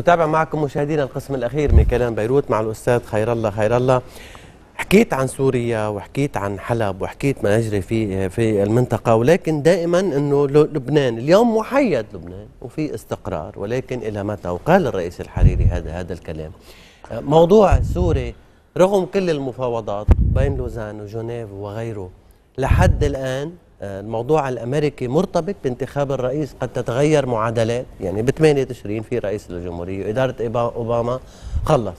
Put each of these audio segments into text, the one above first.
نتابع معكم مشاهدينا القسم الأخير من كلام بيروت مع الأستاذ خير الله خير الله حكيت عن سوريا وحكيت عن حلب وحكيت ما يجري في في المنطقة ولكن دائما أنه لبنان اليوم محيد لبنان وفي استقرار ولكن إلى متى وقال الرئيس الحريري هذا هذا الكلام موضوع سوري رغم كل المفاوضات بين لوزان وجنيف وغيره لحد الآن الموضوع الامريكي مرتبط بانتخاب الرئيس قد تتغير معادلات يعني ب 8 تشرين في رئيس للجمهوريه واداره اوباما خلص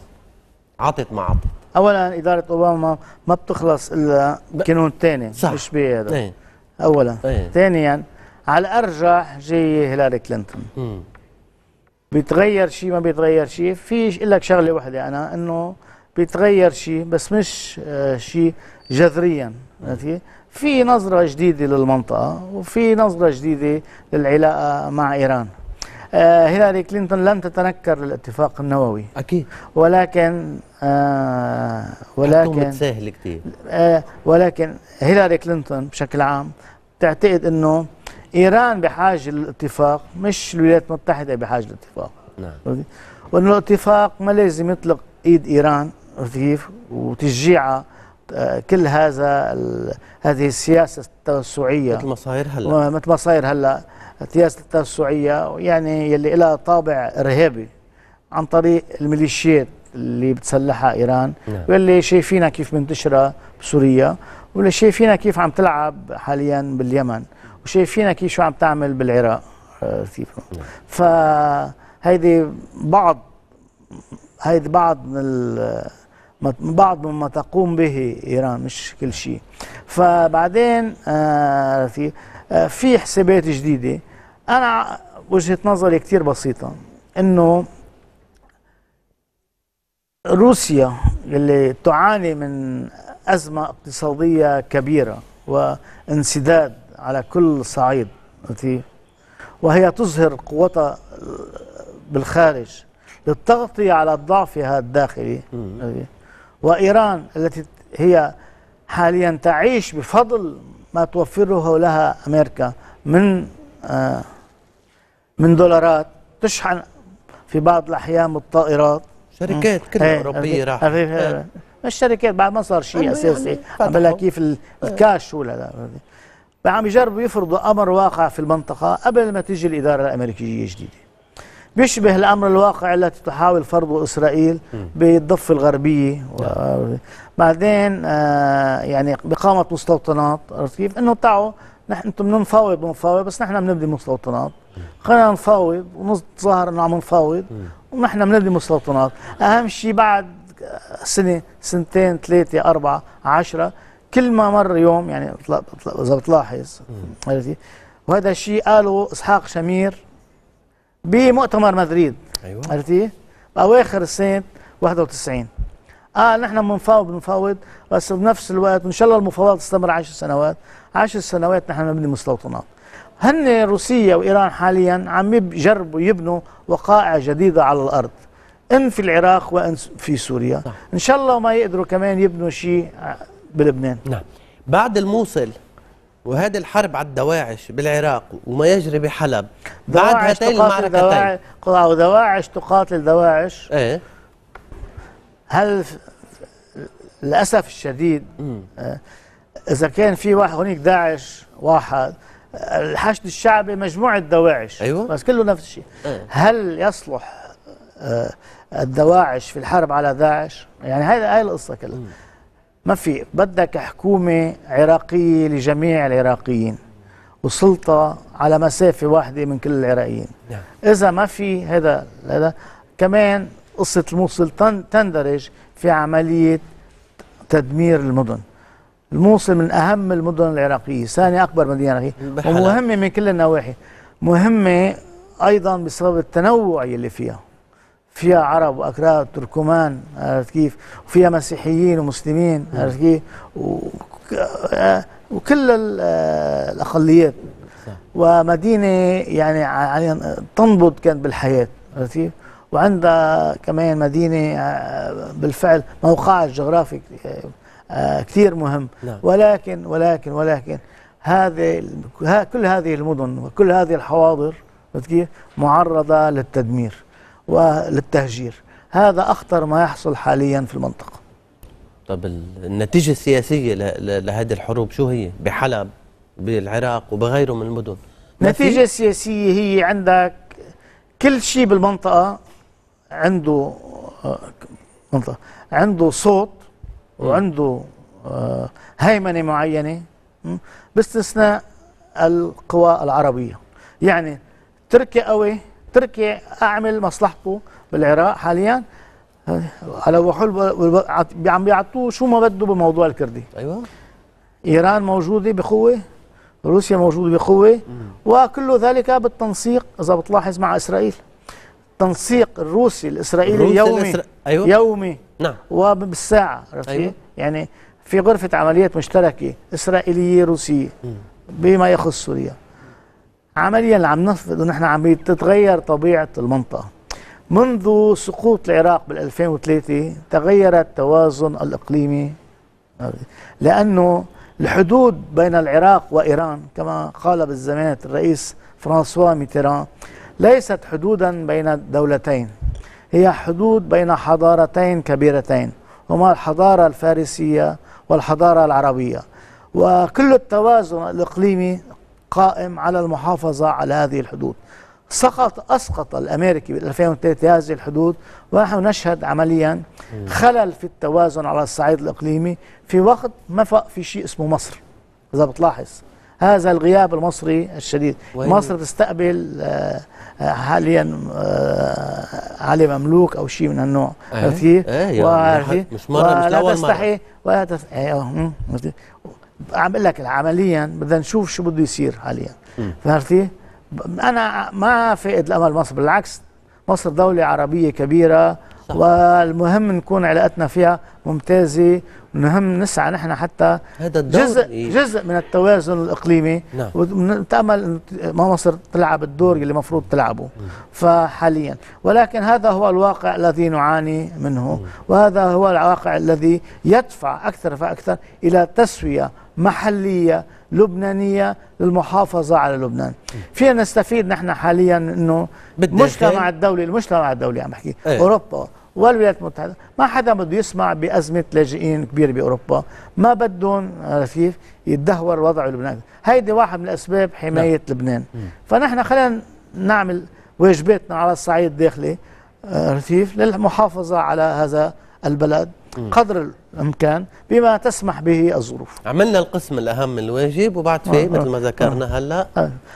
عطت ما عطت اولا اداره اوباما ما بتخلص الا كنون ثاني مش بهذا ايه. اولا ايه. ثانيا على الارجح جاي هيلاري كلينتون بيتغير شيء ما بيتغير شيء في لك شغله وحده انا انه بيتغير شيء بس مش آه شيء جذريا عرفتي في نظرة جديدة للمنطقة وفي نظرة جديدة للعلاقة مع إيران آه، هيلاري كلينتون لن تتنكر للاتفاق النووي اكيد ولكن آه ولكن سهل كثير آه ولكن هيلاري كلينتون بشكل عام تعتقد انه ايران بحاجه للاتفاق مش الولايات المتحده بحاجه للاتفاق نعم وانه الاتفاق ما لازم يطلق ايد ايران كيف وتشجيعها كل هذا هذه السياسه التوسعيه مثل مصاير هلا مثل مصاير هلا السياسه التوسعيه يعني يلي لها طابع ارهابي عن طريق الميليشيات اللي بتسلحها ايران نعم. واللي شايفينها كيف منتشره بسوريا واللي شايفينها كيف عم تلعب حاليا باليمن وشايفينها كيف شو عم تعمل بالعراق آه، نعم. فهيدي بعض هيدي بعض من بعض مما تقوم به إيران مش كل شيء فبعدين آه، في آه، في حسابات جديدة أنا وجهة نظري كثير بسيطة إنه روسيا اللي تعاني من أزمة اقتصادية كبيرة وانسداد على كل صعيد وهي تظهر قوتها بالخارج للتغطية على ضعفها الداخلي وإيران التي هي حاليا تعيش بفضل ما توفره لها أمريكا من آه، من دولارات تشحن في بعض الأحيان بالطائرات شركات كلها إيه، أوروبية راح مش شركات بعد ما صار شيء يعني أساسي عم كيف إيه. الكاش ولا عم يجربوا يفرضوا أمر واقع في المنطقة قبل ما تيجي الإدارة الأمريكية الجديدة بيشبه الأمر الواقع التي تحاول فرضه إسرائيل بالضفة الغربية بعدين آه يعني بقامة مستوطنات عرفت كيف؟ إنه تعوا نحن أنتم بنفاوض بنفاوض بس نحن بنبني مستوطنات خلينا نفاوض ونظهر إنه عم نفاوض ونحن بنبني مستوطنات أهم شيء بعد آه، سنة سنتين ثلاثة أربعة عشرة كل ما مر يوم يعني إذا بتلاحظ وهذا الشيء قاله إسحاق شمير بمؤتمر مدريد ايوه عرفتي؟ باواخر السنه 91 قال آه، نحن بنفاوض بنفاوض بس بنفس الوقت ان شاء الله المفاوضات تستمر 10 سنوات 10 سنوات نحن بنبني مستوطنات هن روسيا وايران حاليا عم يجربوا يبنوا وقائع جديده على الارض ان في العراق وان في سوريا نعم. ان شاء الله ما يقدروا كمان يبنوا شيء بلبنان نعم بعد الموصل وهذه الحرب على الدواعش بالعراق وما يجري بحلب بعد هاتين المعركتين أو دواعش تقاتل دواعش ايه هل للأسف الشديد اه إذا كان في واحد هناك داعش واحد الحشد الشعبي مجموعة دواعش أيوة. بس كله نفس الشيء ايه هل يصلح اه الدواعش في الحرب على داعش يعني هذا هاي القصة كلها ما في بدك حكومة عراقية لجميع العراقيين وسلطة على مسافة واحدة من كل العراقيين نعم. إذا ما في هذا هذا كمان قصة الموصل تندرج في عملية تدمير المدن الموصل من أهم المدن العراقية ثاني أكبر مدينة عراقية ومهمة من كل النواحي مهمة أيضا بسبب التنوع اللي فيها فيها عرب واكراد تركمان عرفت كيف وفيها مسيحيين ومسلمين عرفت كيف وكل الاقليات ومدينه يعني, يعني تنبض كانت بالحياه عرفت كيف وعندها كمان مدينه آه، بالفعل موقعها الجغرافي آه، كثير مهم نعم. ولكن ولكن ولكن هذه كل هذه المدن وكل هذه الحواضر معرضه للتدمير وللتهجير هذا أخطر ما يحصل حاليا في المنطقة طب النتيجة السياسية لهذه الحروب شو هي بحلب بالعراق وبغيره من المدن النتيجة السياسية هي عندك كل شيء بالمنطقة عنده آه، منطقة عنده صوت وعنده آه، هيمنة معينة باستثناء القوى العربية يعني تركيا قوي تركيا اعمل مصلحته بالعراق حاليا على وحول عم بيعطوه شو ما بده بموضوع الكردي ايوه ايران موجوده بقوه روسيا موجوده بقوه وكل ذلك بالتنسيق اذا بتلاحظ مع اسرائيل التنسيق الروسي الاسرائيلي يومي الإسرا... أيوة. يومي نعم وبالساعه عرفت أيوة. يعني في غرفه عمليات مشتركه اسرائيليه روسيه بما يخص سوريا عمليا اللي عم نفرض انه احنا عم تتغير طبيعه المنطقه منذ سقوط العراق بال 2003 تغير التوازن الاقليمي لانه الحدود بين العراق وايران كما قال بالزمانات الرئيس فرانسوا ميتيران ليست حدودا بين دولتين هي حدود بين حضارتين كبيرتين هما الحضاره الفارسيه والحضاره العربيه وكل التوازن الاقليمي قائم على المحافظة على هذه الحدود سقط أسقط الأمريكي بال 2003 هذه الحدود ونحن نشهد عمليا خلل في التوازن على الصعيد الإقليمي في وقت ما في شيء اسمه مصر إذا بتلاحظ هذا الغياب المصري الشديد مصر تستقبل آه، آه، حاليا علي آه، مملوك او شيء من النوع عرفتي؟ ايه, ايه يعني مش مره مش اول مره تستحي إيه، عم لك عمليا بدنا نشوف شو بده يصير حاليا فهمتي؟ انا ما فقد الامل مصر بالعكس مصر دولة عربية كبيرة صح. والمهم نكون علاقتنا فيها ممتازه ونهم نسعى نحن حتى هذا الدور جزء إيه؟ جزء من التوازن الاقليمي نعم. ونتامل ان ما مصر تلعب الدور اللي المفروض تلعبه مم. فحاليا ولكن هذا هو الواقع الذي نعاني منه مم. وهذا هو الواقع الذي يدفع اكثر فاكثر الى تسويه محليه لبنانيه للمحافظه على لبنان فينا نستفيد نحن حاليا انه مجتمع الدولي المجتمع الدولي عم بحكي ايه. اوروبا والولايات المتحدة ما حدا بده يسمع بأزمة لاجئين كبيرة بأوروبا ما بدهم رفيف يتدهور وضع لبنان هيدي واحد من الأسباب حماية لا. نعم. لبنان م. فنحن خلينا نعمل واجباتنا على الصعيد الداخلي رفيف للمحافظة على هذا البلد قدر الامكان بما تسمح به الظروف عملنا القسم الاهم من الواجب وبعد فيه آه، آه، مثل ما ذكرنا آه، هلا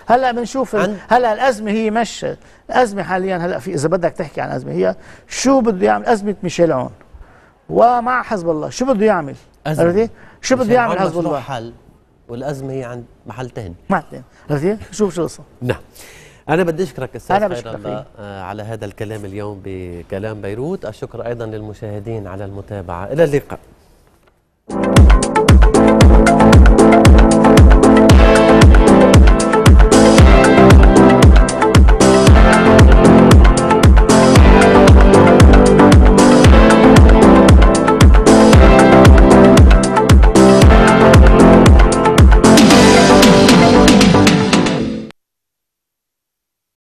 هلا بنشوف هلا الازمه هي مش الازمه حاليا هلا في اذا بدك تحكي عن ازمه هي شو بده يعمل ازمه ميشيل عون ومع حزب الله شو بده يعمل عرفتي شو بده يعمل حزب الله حل والازمه هي عند محل تاني محل تاني عرفتي شوف شو القصه نعم أنا بدي أشكرك أستاذ أنا بشكرك آه، على هذا الكلام اليوم بكلام بيروت الشكر أيضا للمشاهدين على المتابعة إلى اللقاء